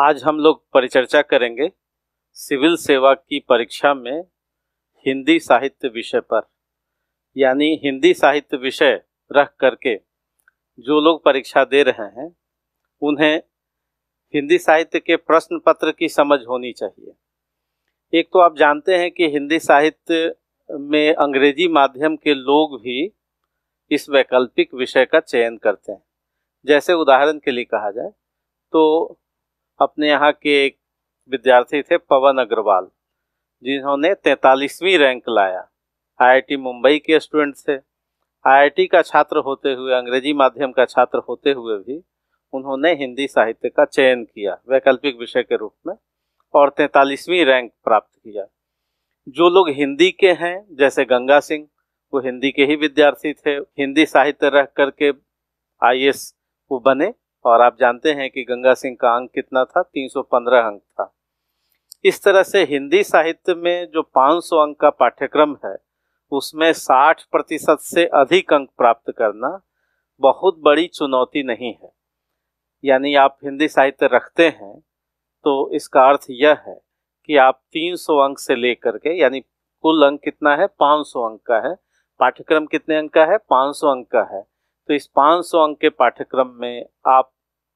आज हम लोग परिचर्चा करेंगे सिविल सेवा की परीक्षा में हिंदी साहित्य विषय पर यानी हिंदी साहित्य विषय रख करके जो लोग परीक्षा दे रहे हैं उन्हें हिंदी साहित्य के प्रश्न पत्र की समझ होनी चाहिए एक तो आप जानते हैं कि हिंदी साहित्य में अंग्रेजी माध्यम के लोग भी इस वैकल्पिक विषय का चयन करते हैं जैसे उदाहरण के लिए कहा जाए तो अपने यहाँ के एक विद्यार्थी थे पवन अग्रवाल जिन्होंने तैतालीसवीं रैंक लाया आईआईटी मुंबई के स्टूडेंट थे आईआईटी का छात्र होते हुए अंग्रेजी माध्यम का छात्र होते हुए भी उन्होंने हिंदी साहित्य का चयन किया वैकल्पिक विषय के रूप में और तैतालीसवीं रैंक प्राप्त किया जो लोग हिंदी के हैं जैसे गंगा सिंह वो हिंदी के ही विद्यार्थी थे हिंदी साहित्य रह करके आई वो बने और आप जानते हैं कि गंगा सिंह का अंक कितना था 315 अंक था इस तरह से हिंदी साहित्य में जो 500 अंक का पाठ्यक्रम है उसमें 60 प्रतिशत से अधिक अंक प्राप्त करना बहुत बड़ी चुनौती नहीं है यानी आप हिंदी साहित्य रखते हैं तो इसका अर्थ यह है कि आप 300 अंक से लेकर के यानी कुल अंक कितना है 500 अंक का है पाठ्यक्रम कितने अंक का है 500 अंक का है तो इस 500 अंक के पाठ्यक्रम में आप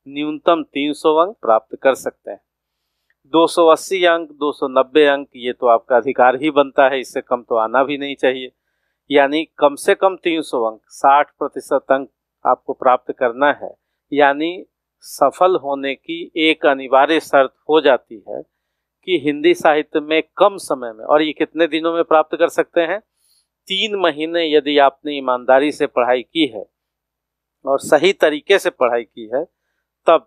न्यूनतम 300 अंक प्राप्त कर सकते हैं 280 अंक 290 अंक ये तो आपका अधिकार ही बनता है इससे कम तो आना भी नहीं चाहिए यानी कम से कम 300 अंक 60 प्रतिशत अंक आपको प्राप्त करना है यानी सफल होने की एक अनिवार्य शर्त हो जाती है कि हिंदी साहित्य में कम समय में और ये कितने दिनों में प्राप्त कर सकते हैं तीन महीने यदि आपने ईमानदारी से पढ़ाई की है और सही तरीके से पढ़ाई की है तब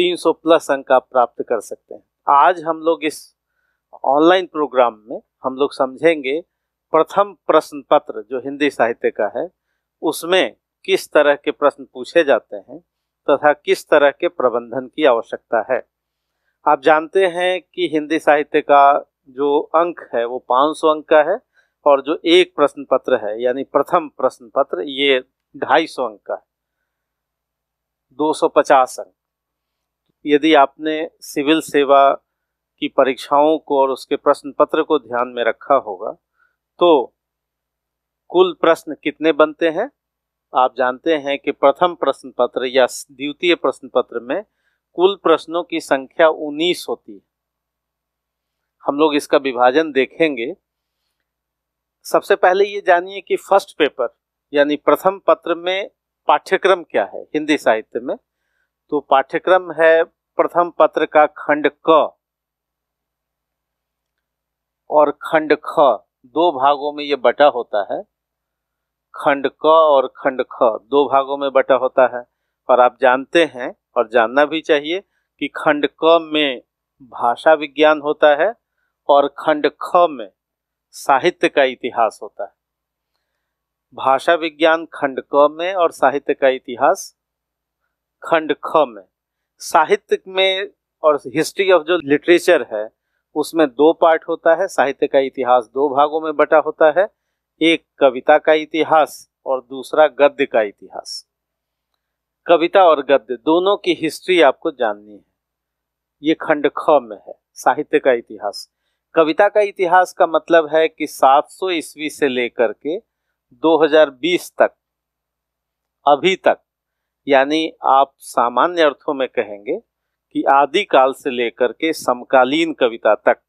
300 प्लस अंक आप प्राप्त कर सकते हैं आज हम लोग इस ऑनलाइन प्रोग्राम में हम लोग समझेंगे प्रथम प्रश्न पत्र जो हिंदी साहित्य का है उसमें किस तरह के प्रश्न पूछे जाते हैं तथा किस तरह के प्रबंधन की आवश्यकता है आप जानते हैं कि हिंदी साहित्य का जो अंक है वो 500 अंक का है और जो एक प्रश्न पत्र है यानी प्रथम प्रश्न पत्र ये सौ अंक का है 250 अंक यदि आपने सिविल सेवा की परीक्षाओं को और उसके प्रश्न पत्र को ध्यान में रखा होगा तो कुल प्रश्न कितने बनते हैं आप जानते हैं कि प्रथम प्रश्न पत्र या द्वितीय प्रश्न पत्र में कुल प्रश्नों की संख्या 19 होती है हम लोग इसका विभाजन देखेंगे सबसे पहले ये जानिए कि फर्स्ट पेपर यानी प्रथम पत्र में पाठ्यक्रम क्या है हिंदी साहित्य में तो पाठ्यक्रम है प्रथम पत्र का खंड क और खंड ख दो भागों में ये बटा होता है खंड क और खंड ख दो भागों में बटा होता है और आप जानते हैं और जानना भी चाहिए कि खंड क में भाषा विज्ञान होता है और खंड ख में साहित्य का इतिहास होता है भाषा विज्ञान खंड क में और साहित्य का इतिहास खंड ख में साहित्य में और हिस्ट्री ऑफ जो लिटरेचर है उसमें दो पार्ट होता है साहित्य का इतिहास दो भागों में बटा होता है एक कविता का इतिहास और दूसरा गद्य का इतिहास कविता और गद्य दोनों की हिस्ट्री आपको जाननी है ये खंड ख में है साहित्य का इतिहास कविता का इतिहास का मतलब है कि 700 ईस्वी से लेकर के 2020 तक अभी तक यानी आप सामान्य अर्थों में कहेंगे कि आदि काल से लेकर के समकालीन कविता तक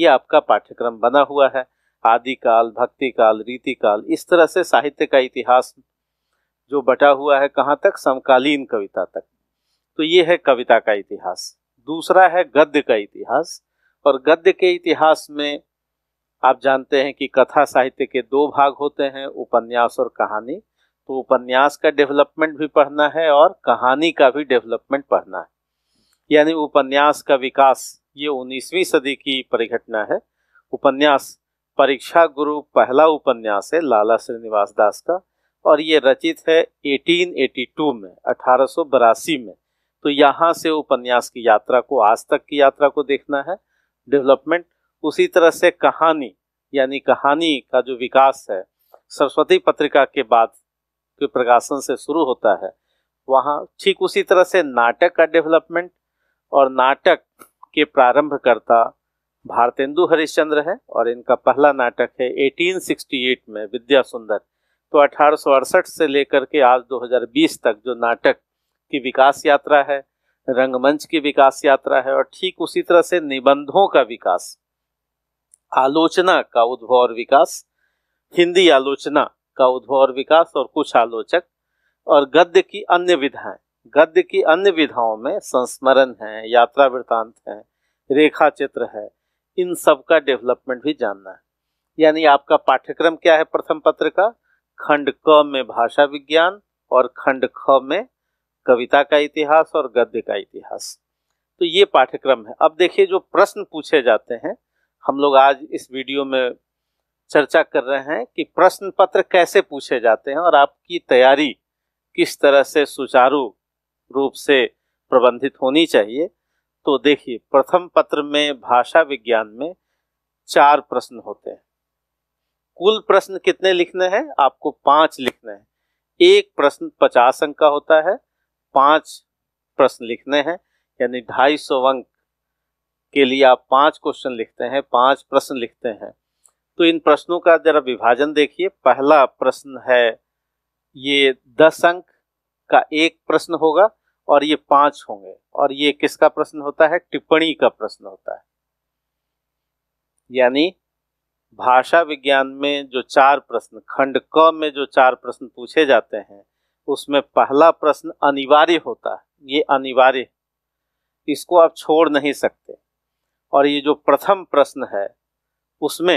ये आपका पाठ्यक्रम बना हुआ है आदि काल भक्ति काल रीति काल इस तरह से साहित्य का इतिहास जो बटा हुआ है कहाँ तक समकालीन कविता तक तो ये है कविता का इतिहास दूसरा है गद्य का इतिहास और गद्य के इतिहास में आप जानते हैं कि कथा साहित्य के दो भाग होते हैं उपन्यास और कहानी तो उपन्यास का डेवलपमेंट भी पढ़ना है और कहानी का भी डेवलपमेंट पढ़ना है यानी उपन्यास का विकास ये 19वीं सदी की परिघटना है उपन्यास परीक्षा गुरु पहला उपन्यास है लाला श्रीनिवास दास का और ये रचित है 1882 में अठारह में तो यहाँ से उपन्यास की यात्रा को आज तक की यात्रा को देखना है डेवलपमेंट उसी तरह से कहानी यानी कहानी का जो विकास है सरस्वती पत्रिका के बाद के प्रकाशन से शुरू होता है वहाँ ठीक उसी तरह से नाटक का डेवलपमेंट और नाटक के प्रारंभकर्ता भारतेंदु हरिश्चंद्र है और इनका पहला नाटक है 1868 में विद्या सुंदर तो अठारह से लेकर के आज 2020 तक जो नाटक की विकास यात्रा है रंगमंच की विकास यात्रा है और ठीक उसी तरह से निबंधों का विकास आलोचना का उद्भव और विकास हिंदी आलोचना का उद्भव और विकास और कुछ आलोचक और गद्य की अन्य विधाएं गद्य की अन्य विधाओं में संस्मरण है यात्रा वृतांत है रेखा चित्र है इन सब का डेवलपमेंट भी जानना है यानी आपका पाठ्यक्रम क्या है प्रथम पत्र का खंड क में भाषा विज्ञान और खंड ख में कविता का इतिहास और गद्य का इतिहास तो ये पाठ्यक्रम है अब देखिए जो प्रश्न पूछे जाते हैं हम लोग आज इस वीडियो में चर्चा कर रहे हैं कि प्रश्न पत्र कैसे पूछे जाते हैं और आपकी तैयारी किस तरह से सुचारू रूप से प्रबंधित होनी चाहिए तो देखिए प्रथम पत्र में भाषा विज्ञान में चार प्रश्न होते हैं कुल प्रश्न कितने लिखने हैं आपको पांच लिखने हैं एक प्रश्न पचास अंक का होता है पांच प्रश्न लिखने हैं यानी ढाई सौ अंक के लिए आप पांच क्वेश्चन लिखते हैं पांच प्रश्न लिखते हैं तो इन प्रश्नों का जरा विभाजन देखिए पहला प्रश्न है ये दस अंक का एक प्रश्न होगा और ये पांच होंगे और ये किसका प्रश्न होता है टिप्पणी का प्रश्न होता है यानी भाषा विज्ञान में जो चार प्रश्न खंड क में जो चार प्रश्न पूछे जाते हैं उसमें पहला प्रश्न अनिवार्य होता है ये अनिवार्य इसको आप छोड़ नहीं सकते और ये जो प्रथम प्रश्न है उसमें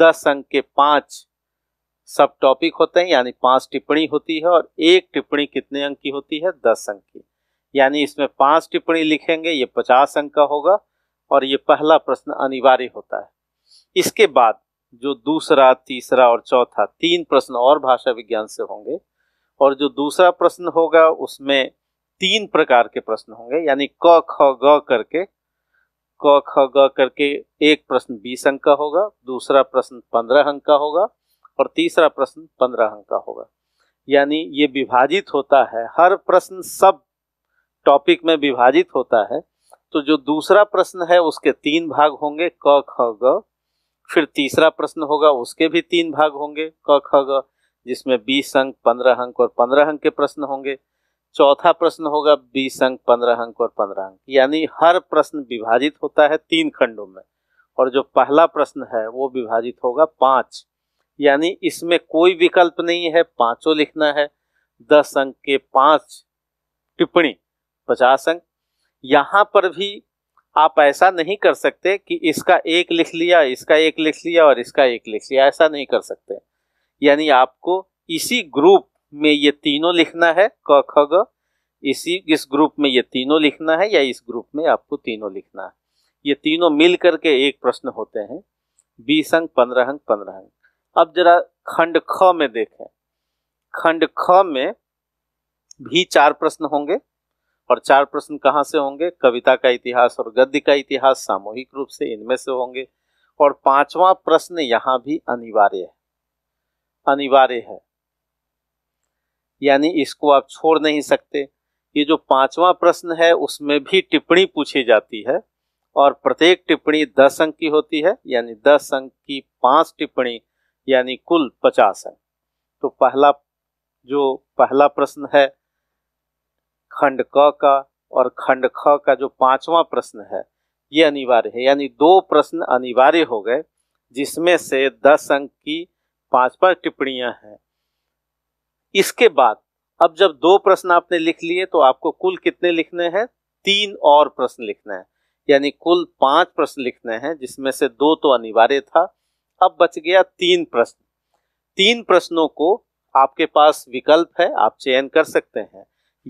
दस अंक के पांच सब टॉपिक होते हैं यानी पांच टिप्पणी होती है और एक टिप्पणी कितने अंक की होती है दस अंक की यानी इसमें पांच टिप्पणी लिखेंगे ये पचास अंक का होगा और ये पहला प्रश्न अनिवार्य होता है इसके बाद जो दूसरा तीसरा और चौथा तीन प्रश्न और भाषा विज्ञान से होंगे और जो दूसरा प्रश्न होगा उसमें तीन प्रकार के प्रश्न होंगे यानी क ख ग करके क ख ग करके एक प्रश्न बीस अंक का होगा दूसरा प्रश्न पंद्रह अंक का होगा और तीसरा प्रश्न पंद्रह अंक का होगा यानी ये विभाजित होता है हर प्रश्न सब टॉपिक में विभाजित होता है तो जो दूसरा प्रश्न है उसके तीन भाग होंगे क ख ग फिर तीसरा प्रश्न होगा उसके भी तीन भाग होंगे क ख ग जिसमें बीस अंक पंद्रह अंक और पंद्रह अंक के प्रश्न होंगे चौथा प्रश्न होगा बीस अंक पंद्रह अंक और पंद्रह अंक यानी हर प्रश्न विभाजित होता है तीन खंडों में और जो पहला प्रश्न है वो विभाजित होगा पांच यानी इसमें कोई विकल्प नहीं है पांचों लिखना है दस अंक के पांच टिप्पणी पचास अंक यहाँ पर भी आप ऐसा नहीं कर सकते कि इसका एक लिख लिया इसका एक लिख लिया और इसका एक लिख लिया ऐसा नहीं कर सकते यानी आपको इसी ग्रुप में ये तीनों लिखना है क ख ग इसी इस ग्रुप में ये तीनों लिखना है या इस ग्रुप में आपको तीनों लिखना है ये तीनों मिल करके एक प्रश्न होते हैं बीस अंक पंद्रह अंक पंद्रह अंक अब जरा खंड ख में देखें खंड ख में भी चार प्रश्न होंगे और चार प्रश्न कहाँ से होंगे कविता का इतिहास और गद्य का इतिहास सामूहिक रूप से इनमें से होंगे और पांचवा प्रश्न यहाँ भी अनिवार्य है अनिवार्य है यानी इसको आप छोड़ नहीं सकते ये जो पांचवा प्रश्न है उसमें भी टिप्पणी पूछी जाती है और प्रत्येक टिप्पणी दस अंक की होती है यानी दस अंक की पांच टिप्पणी यानी कुल पचास है तो पहला जो पहला प्रश्न है खंड क का और खंड ख का जो पांचवा प्रश्न है ये अनिवार्य है यानी दो प्रश्न अनिवार्य हो गए जिसमें से दस अंक की पांच पांच टिप्पणियां हैं इसके बाद अब जब दो प्रश्न आपने लिख लिए तो आपको कुल कितने लिखने हैं तीन और प्रश्न लिखने हैं यानी कुल पांच प्रश्न लिखने हैं जिसमें से दो तो अनिवार्य था अब बच गया तीन प्रश्न तीन प्रश्नों को आपके पास विकल्प है आप चयन कर सकते हैं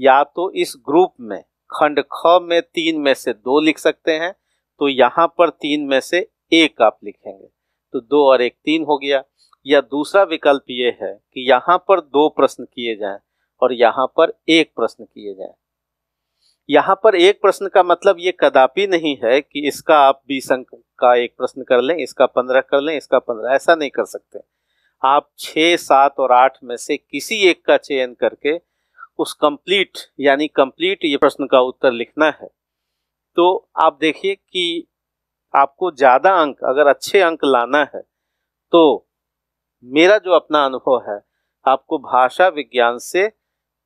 या तो इस ग्रुप में खंड ख में तीन में से दो लिख सकते हैं तो यहाँ पर तीन में से एक आप लिखेंगे तो दो और एक तीन हो गया या दूसरा विकल्प ये है कि यहाँ पर दो प्रश्न किए जाएं और यहाँ पर एक प्रश्न किए जाएं यहाँ पर एक प्रश्न का मतलब ये कदापि नहीं है कि इसका आप बीस अंक का एक प्रश्न कर लें इसका पंद्रह कर लें इसका पंद्रह ऐसा नहीं कर सकते आप छः सात और आठ में से किसी एक का चयन करके उस कंप्लीट यानी कंप्लीट ये प्रश्न का उत्तर लिखना है तो आप देखिए कि आपको ज़्यादा अंक अगर अच्छे अंक लाना है तो मेरा जो अपना अनुभव है आपको भाषा विज्ञान से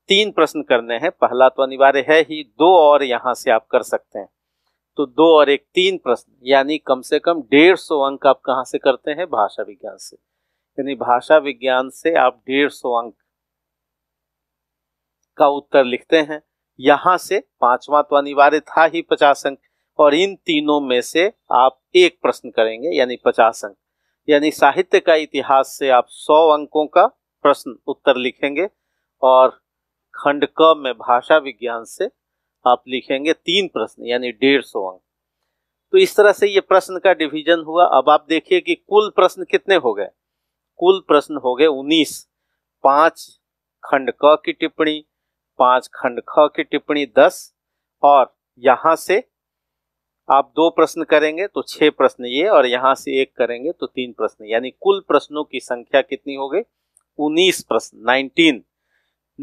तीन प्रश्न करने हैं पहला तो अनिवार्य है ही दो और यहाँ से आप कर सकते हैं तो दो और एक तीन प्रश्न यानी कम से कम डेढ़ सौ अंक आप कहाँ से करते हैं भाषा विज्ञान से यानी भाषा विज्ञान से आप डेढ़ सौ अंक का उत्तर लिखते हैं यहाँ से पांचवा तो अनिवार्य था ही पचास अंक और इन तीनों में से आप एक प्रश्न करेंगे यानी पचास अंक यानी साहित्य का इतिहास से आप सौ अंकों का प्रश्न उत्तर लिखेंगे और खंड क में भाषा विज्ञान से आप लिखेंगे तीन प्रश्न यानी डेढ़ सौ अंक तो इस तरह से ये प्रश्न का डिवीजन हुआ अब आप देखिए कि कुल प्रश्न कितने हो गए कुल प्रश्न हो गए उन्नीस पांच खंड क की टिप्पणी पांच खंड ख की टिप्पणी दस और यहाँ से आप दो प्रश्न करेंगे तो छह प्रश्न ये और यहाँ से एक करेंगे तो तीन प्रश्न यानी कुल प्रश्नों की संख्या कितनी हो गई उन्नीस प्रश्न नाइनटीन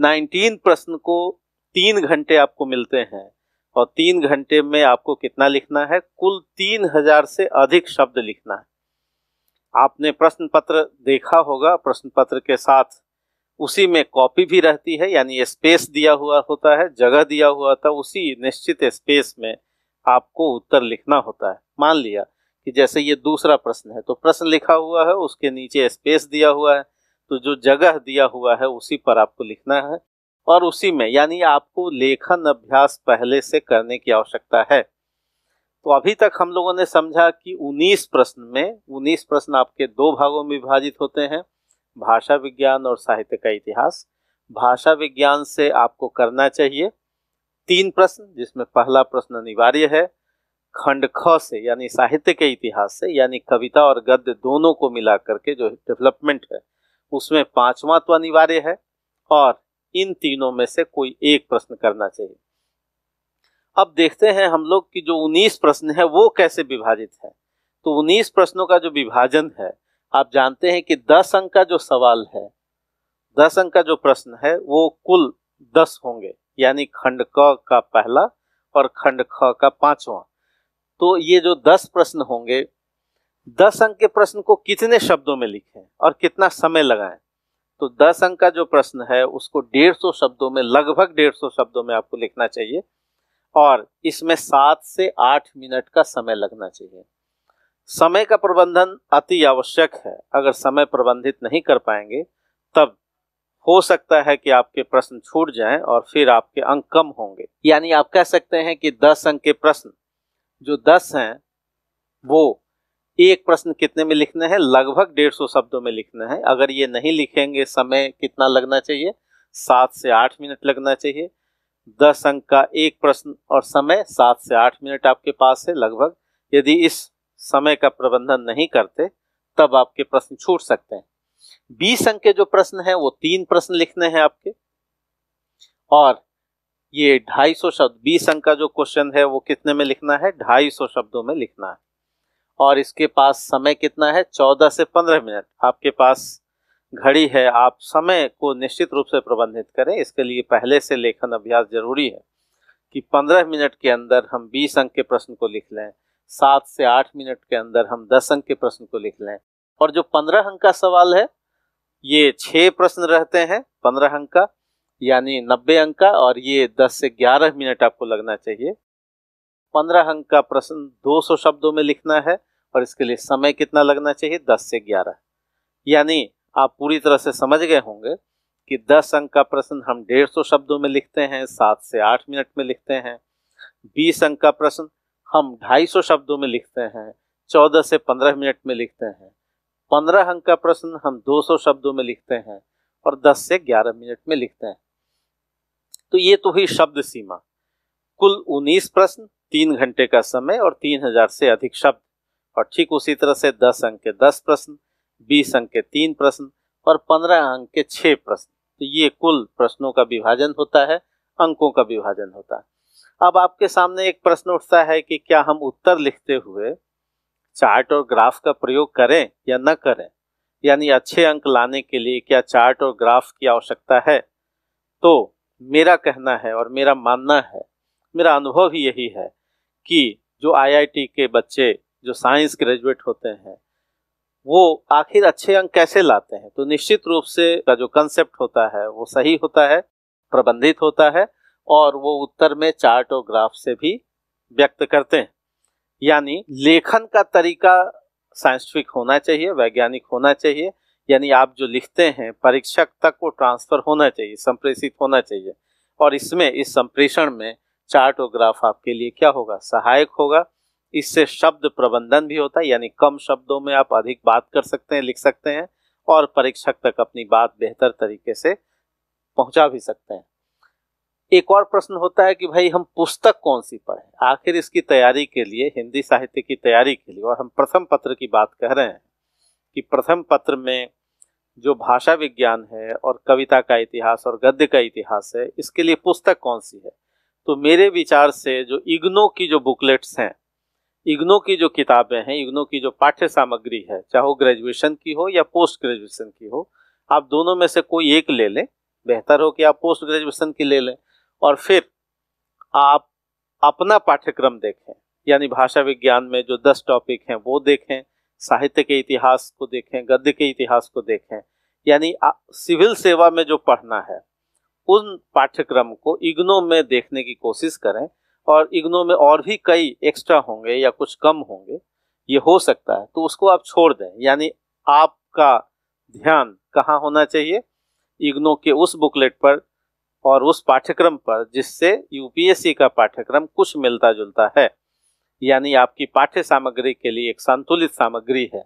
नाइनटीन प्रश्न को तीन घंटे आपको मिलते हैं और तीन घंटे में आपको कितना लिखना है कुल तीन हजार से अधिक शब्द लिखना है आपने प्रश्न पत्र देखा होगा प्रश्न पत्र के साथ उसी में कॉपी भी रहती है यानी स्पेस दिया हुआ होता है जगह दिया हुआ था उसी निश्चित स्पेस में आपको उत्तर लिखना होता है मान लिया कि जैसे ये दूसरा प्रश्न है तो प्रश्न लिखा हुआ है उसके नीचे स्पेस दिया हुआ है तो जो जगह दिया हुआ है उसी पर आपको लिखना है और उसी में यानी आपको लेखन अभ्यास पहले से करने की आवश्यकता है तो अभी तक हम लोगों ने समझा कि 19 प्रश्न में 19 प्रश्न आपके दो भागों में विभाजित होते हैं भाषा विज्ञान और साहित्य का इतिहास भाषा विज्ञान से आपको करना चाहिए तीन प्रश्न जिसमें पहला प्रश्न अनिवार्य है खंड ख से यानी साहित्य के इतिहास से यानी कविता और गद्य दोनों को मिला करके जो डेवलपमेंट है उसमें पांचवा तो अनिवार्य है और इन तीनों में से कोई एक प्रश्न करना चाहिए अब देखते हैं हम लोग कि जो उन्नीस प्रश्न है वो कैसे विभाजित है तो उन्नीस प्रश्नों का जो विभाजन है आप जानते हैं कि दस अंक का जो सवाल है दस अंक का जो प्रश्न है वो कुल दस होंगे यानी खंड क का पहला और खंड ख का पांचवा तो ये जो दस प्रश्न होंगे दस अंक के प्रश्न को कितने शब्दों में लिखें और कितना समय लगाएं तो दस अंक का जो प्रश्न है उसको डेढ़ सौ शब्दों में लगभग डेढ़ सौ शब्दों में आपको लिखना चाहिए और इसमें सात से आठ मिनट का समय लगना चाहिए समय का प्रबंधन अति आवश्यक है अगर समय प्रबंधित नहीं कर पाएंगे तब हो सकता है कि आपके प्रश्न छूट जाएं और फिर आपके अंक कम होंगे यानी आप कह सकते हैं कि दस अंक के प्रश्न जो दस हैं वो एक प्रश्न कितने में लिखने हैं लगभग डेढ़ सौ शब्दों में लिखना है अगर ये नहीं लिखेंगे समय कितना लगना चाहिए सात से आठ मिनट लगना चाहिए दस अंक का एक प्रश्न और समय सात से आठ मिनट आपके पास है लगभग यदि इस समय का प्रबंधन नहीं करते तब आपके प्रश्न छूट सकते हैं बीस अंक के जो प्रश्न है वो तीन प्रश्न लिखने हैं आपके और ये 250 शब्द 20 अंक का जो क्वेश्चन है वो कितने में लिखना है 250 शब्दों में लिखना है और इसके पास समय कितना है 14 से 15 मिनट आपके पास घड़ी है आप समय को निश्चित रूप से प्रबंधित करें इसके लिए पहले से लेखन अभ्यास जरूरी है कि 15 मिनट के अंदर हम 20 अंक के प्रश्न को लिख लें सात से आठ मिनट के अंदर हम दस अंक के प्रश्न को लिख लें और जो पंद्रह अंक का सवाल है ये छह प्रश्न रहते हैं पंद्रह अंक का यानी नब्बे अंक का और ये दस से ग्यारह मिनट आपको लगना चाहिए पंद्रह अंक का प्रश्न दो सौ शब्दों में लिखना है और इसके लिए समय कितना लगना चाहिए दस से ग्यारह यानी आप पूरी तरह से समझ गए होंगे कि दस अंक का प्रश्न हम डेढ़ सौ शब्दों में लिखते हैं सात से आठ मिनट में लिखते हैं बीस अंक का प्रश्न हम ढाई सौ शब्दों में लिखते हैं चौदह से पंद्रह मिनट में लिखते हैं पंद्रह अंक का प्रश्न हम दो सौ शब्दों में लिखते हैं और दस से ग्यारह मिनट में लिखते हैं तो ये तो हुई शब्द सीमा कुल उन्नीस प्रश्न तीन घंटे का समय और हजार से अधिक शब्द और ठीक उसी तरह से दस अंक के दस प्रश्न बीस अंक के तीन प्रश्न और पंद्रह अंक के छह प्रश्न तो ये कुल प्रश्नों का विभाजन होता है अंकों का विभाजन होता है अब आपके सामने एक प्रश्न उठता है कि क्या हम उत्तर लिखते हुए चार्ट और ग्राफ का प्रयोग करें या न करें यानी अच्छे अंक लाने के लिए क्या चार्ट और ग्राफ की आवश्यकता है तो मेरा कहना है और मेरा मानना है मेरा अनुभव ही यही है कि जो आईआईटी के बच्चे जो साइंस ग्रेजुएट होते हैं वो आखिर अच्छे अंक कैसे लाते हैं तो निश्चित रूप से का जो कंसेप्ट होता है वो सही होता है प्रबंधित होता है और वो उत्तर में चार्ट और ग्राफ से भी व्यक्त करते हैं यानी लेखन का तरीका साइंटिफिक होना चाहिए वैज्ञानिक होना चाहिए यानी आप जो लिखते हैं परीक्षक तक वो ट्रांसफर होना चाहिए संप्रेषित होना चाहिए और इसमें इस संप्रेषण में चार्टोग्राफ आपके लिए क्या होगा सहायक होगा इससे शब्द प्रबंधन भी होता है यानी कम शब्दों में आप अधिक बात कर सकते हैं लिख सकते हैं और परीक्षक तक अपनी बात बेहतर तरीके से पहुंचा भी सकते हैं एक और प्रश्न होता है कि भाई हम पुस्तक कौन सी पढ़ें आखिर इसकी तैयारी के लिए हिंदी साहित्य की तैयारी के लिए और हम प्रथम पत्र की बात कह रहे हैं कि प्रथम पत्र में जो भाषा विज्ञान है और कविता का इतिहास और गद्य का इतिहास है इसके लिए पुस्तक कौन सी है तो मेरे विचार से जो इग्नो की जो बुकलेट्स हैं इग्नो की जो किताबें हैं इग्नो की जो पाठ्य सामग्री है चाहे वो ग्रेजुएशन की हो या पोस्ट ग्रेजुएशन की हो आप दोनों में से कोई एक ले लें बेहतर हो कि आप पोस्ट ग्रेजुएशन की ले लें और फिर आप अपना पाठ्यक्रम देखें यानी भाषा विज्ञान में जो दस टॉपिक हैं वो देखें साहित्य के इतिहास को देखें गद्य के इतिहास को देखें यानी सिविल सेवा में जो पढ़ना है उन पाठ्यक्रम को इग्नो में देखने की कोशिश करें और इग्नो में और भी कई एक्स्ट्रा होंगे या कुछ कम होंगे ये हो सकता है तो उसको आप छोड़ दें यानी आपका ध्यान कहाँ होना चाहिए इग्नो के उस बुकलेट पर और उस पाठ्यक्रम पर जिससे यूपीएससी का पाठ्यक्रम कुछ मिलता जुलता है यानी आपकी पाठ्य सामग्री के लिए एक संतुलित सामग्री है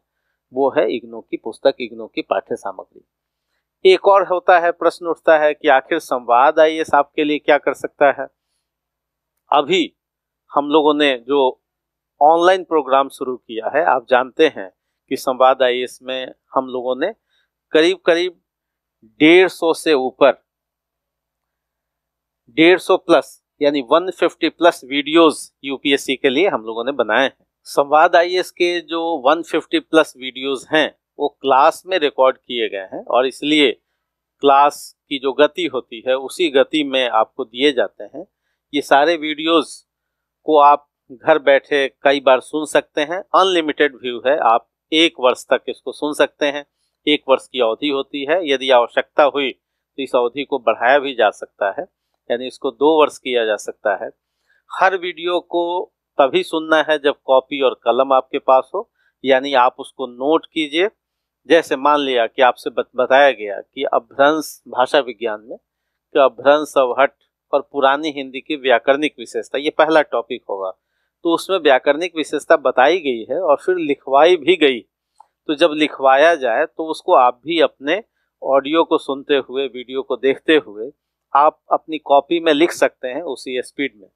वो है इग्नो की पुस्तक इग्नो की पाठ्य सामग्री एक और होता है प्रश्न उठता है कि आखिर संवाद आई आपके लिए क्या कर सकता है अभी हम लोगों ने जो ऑनलाइन प्रोग्राम शुरू किया है आप जानते हैं कि संवाद आई में हम लोगों ने करीब करीब डेढ़ सौ से ऊपर डेढ़ सौ प्लस यानी 150 प्लस वीडियोस यूपीएससी के लिए हम लोगों ने बनाए हैं संवाद आई के जो 150 प्लस वीडियोस हैं वो क्लास में रिकॉर्ड किए गए हैं और इसलिए क्लास की जो गति होती है उसी गति में आपको दिए जाते हैं ये सारे वीडियोस को आप घर बैठे कई बार सुन सकते हैं अनलिमिटेड व्यू है आप एक वर्ष तक इसको सुन सकते हैं एक वर्ष की अवधि होती है यदि आवश्यकता हुई तो इस अवधि को बढ़ाया भी जा सकता है यानी इसको दो वर्ष किया जा सकता है हर वीडियो को तभी सुनना है जब कॉपी और कलम आपके पास हो यानी आप उसको नोट कीजिए जैसे मान लिया कि आपसे बत, बताया गया कि अभ्रंश भाषा विज्ञान में कि अभ्रंश अवहट और पुरानी हिंदी की व्याकरणिक विशेषता ये पहला टॉपिक होगा तो उसमें व्याकरणिक विशेषता बताई गई है और फिर लिखवाई भी गई तो जब लिखवाया जाए तो उसको आप भी अपने ऑडियो को सुनते हुए वीडियो को देखते हुए आप अपनी कॉपी में लिख सकते हैं उसी स्पीड में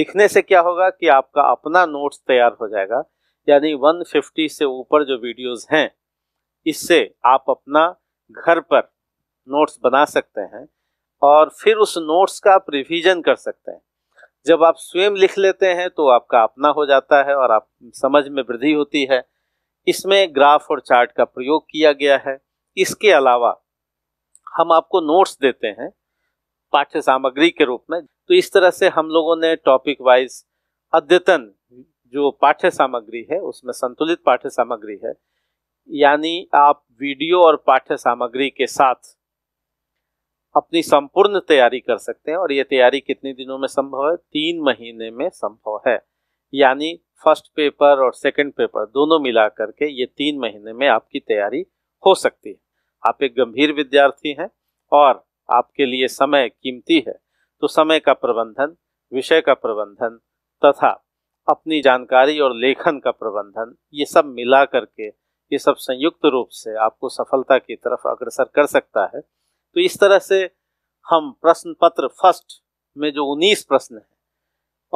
लिखने से क्या होगा कि आपका अपना नोट्स तैयार हो जाएगा यानी 150 से ऊपर जो वीडियोस हैं इससे आप अपना घर पर नोट्स बना सकते हैं और फिर उस नोट्स का आप रिविजन कर सकते हैं जब आप स्वयं लिख लेते हैं तो आपका अपना हो जाता है और आप समझ में वृद्धि होती है इसमें ग्राफ और चार्ट का प्रयोग किया गया है इसके अलावा हम आपको नोट्स देते हैं पाठ्य सामग्री के रूप में तो इस तरह से हम लोगों ने टॉपिक वाइज अद्यतन जो पाठ्य सामग्री है उसमें संतुलित पाठ्य सामग्री है यानी आप वीडियो और पाठ्य सामग्री के साथ अपनी संपूर्ण तैयारी कर सकते हैं और ये तैयारी कितने दिनों में संभव है तीन महीने में संभव है यानी फर्स्ट पेपर और सेकंड पेपर दोनों मिला करके ये तीन महीने में आपकी तैयारी हो सकती है आप एक गंभीर विद्यार्थी हैं और आपके लिए समय कीमती है तो समय का प्रबंधन विषय का प्रबंधन तथा अपनी जानकारी और लेखन का प्रबंधन ये सब मिला करके ये सब संयुक्त रूप से आपको सफलता की तरफ अग्रसर कर सकता है तो इस तरह से हम प्रश्न पत्र फर्स्ट में जो 19 प्रश्न है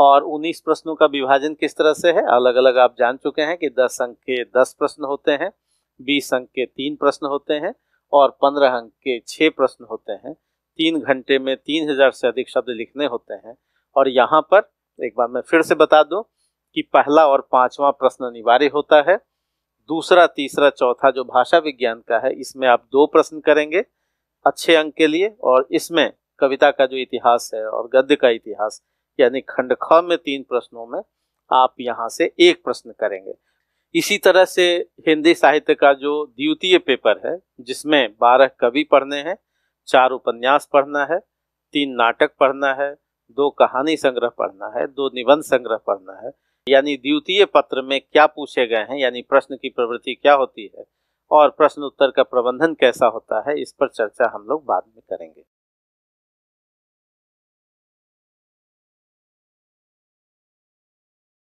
और 19 प्रश्नों का विभाजन किस तरह से है अलग अलग आप जान चुके हैं कि 10 अंक के 10 प्रश्न होते हैं 20 अंक के तीन प्रश्न होते हैं और पंद्रह अंक के छः प्रश्न होते हैं तीन घंटे में तीन हजार से अधिक शब्द लिखने होते हैं और यहाँ पर एक बार मैं फिर से बता दूँ कि पहला और पांचवा प्रश्न अनिवार्य होता है दूसरा तीसरा चौथा जो भाषा विज्ञान का है इसमें आप दो प्रश्न करेंगे अच्छे अंक के लिए और इसमें कविता का जो इतिहास है और गद्य का इतिहास यानी खंड ख में तीन प्रश्नों में आप यहाँ से एक प्रश्न करेंगे इसी तरह से हिंदी साहित्य का जो द्वितीय पेपर है जिसमें बारह कवि पढ़ने हैं चार उपन्यास पढ़ना है तीन नाटक पढ़ना है दो कहानी संग्रह पढ़ना है दो निबंध संग्रह पढ़ना है यानी द्वितीय पत्र में क्या पूछे गए हैं यानी प्रश्न की प्रवृत्ति क्या होती है और प्रश्न उत्तर का प्रबंधन कैसा होता है इस पर चर्चा हम लोग बाद में करेंगे